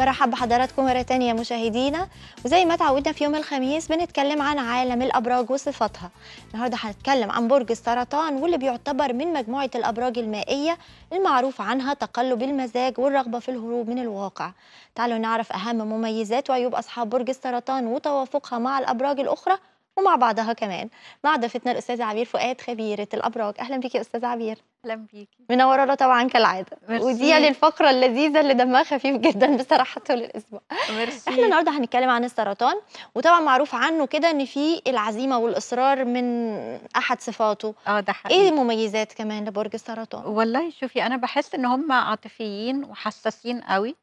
برحب بحضراتكم مرة تانية مشاهدينا وزي ما تعودنا في يوم الخميس بنتكلم عن عالم الأبراج وصفاتها النهاردة هنتكلم عن برج السرطان واللي بيعتبر من مجموعة الأبراج المائية المعروف عنها تقلب المزاج والرغبة في الهروب من الواقع تعالوا نعرف أهم مميزات وعيوب أصحاب برج السرطان وتوافقها مع الأبراج الأخرى ومع بعضها كمان مع ضيفتنا الاستاذه عبير فؤاد خبيره الابراج اهلا بيكي يا استاذه عبير اهلا بيكي منورانا طبعا كالعاده ودي للفقره اللذيذه اللي دمها خفيف جدا بصراحه طول الاسبوع ميرسي احنا النهارده هنتكلم عن السرطان وطبعا معروف عنه كده ان في العزيمه والاصرار من احد صفاته اه ده حقيقي ايه المميزات كمان لبرج السرطان والله شوفي انا بحس ان هم عاطفيين وحساسين قوي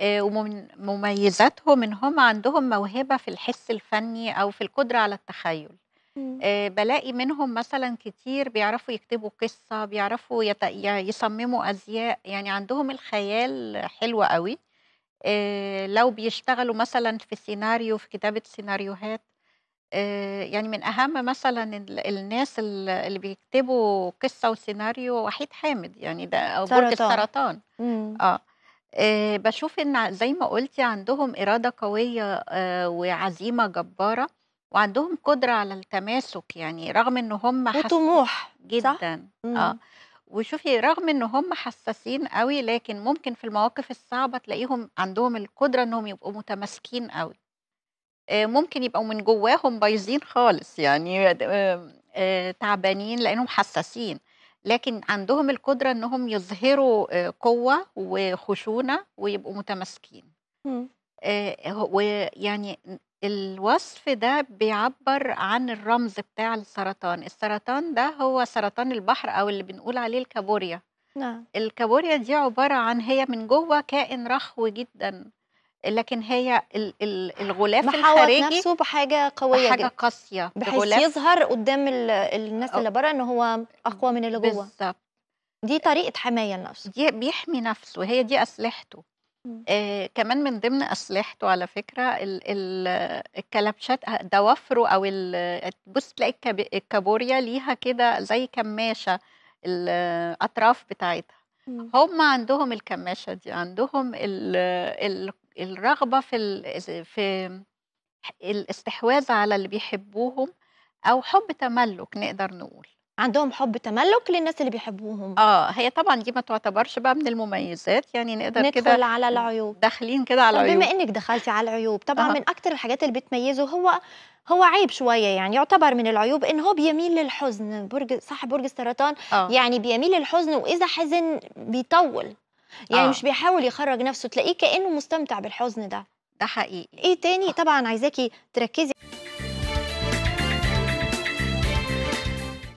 آه، ومميزاتهم ان هم عندهم موهبه في الحس الفني او في القدره على التخيل آه، بلاقي منهم مثلا كتير بيعرفوا يكتبوا قصه بيعرفوا يت... يصمموا ازياء يعني عندهم الخيال حلو قوي آه، لو بيشتغلوا مثلا في سيناريو في كتابه سيناريوهات يعني من اهم مثلا الناس اللي بيكتبوا قصه وسيناريو وحيد حامد يعني ده او برج السرطان اه آه، بشوف إن زي ما قلتي عندهم إرادة قوية آه، وعزيمة جبّارة، وعندهم قدرة على التماسُك، يعني رغم إن هم حسّا وطموح، صح؟ جدًا، آه. وشوفي رغم إن هم حسّاسين قوي لكن ممكن في المواقف الصعبة تلاقيهم عندهم القدرة إنّهم يبقوا متماسكين قوي آه، ممكن يبقوا من جوّاهم بايظين خالص، يعني تعبانين لإنّهم حسّاسين. لكن عندهم القدرة أنهم يظهروا آه، قوة وخشونة ويبقوا متماسكين آه، ويعني الوصف ده بيعبر عن الرمز بتاع السرطان السرطان ده هو سرطان البحر أو اللي بنقول عليه الكابوريا نعم. الكابوريا دي عبارة عن هي من جوه كائن رخو جدا لكن هي ال ال الغلاف الخارجي نفسه بحاجه قويه بحاجه قاسيه بحيث يظهر قدام الناس اللي بره ان هو اقوى من اللي جوه بالظبط دي طريقه حمايه لنفسه دي بيحمي نفسه هي دي اسلحته آه كمان من ضمن اسلحته على فكره ال ال الكلبشات آه، دوافره او بص تلاقي الكابوريا ليها كده زي كماشه الاطراف بتاعتها هم عندهم الكماشه دي عندهم ال ال الرغبه في في الاستحواذ على اللي بيحبوهم او حب تملك نقدر نقول عندهم حب تملك للناس اللي بيحبوهم اه هي طبعا دي ما تعتبرش بقى من المميزات يعني نقدر كده ندخل على العيوب داخلين كده على العيوب بما انك دخلتي على العيوب طبعا آه. من اكتر الحاجات اللي بتميزه هو هو عيب شويه يعني يعتبر من العيوب ان هو بيميل للحزن برج صح برج السرطان آه. يعني بيميل للحزن واذا حزن بيطول يعني آه. مش بيحاول يخرج نفسه تلاقيه كانه مستمتع بالحزن ده ده حقيقي ايه تاني طبعا عايزاكي تركزي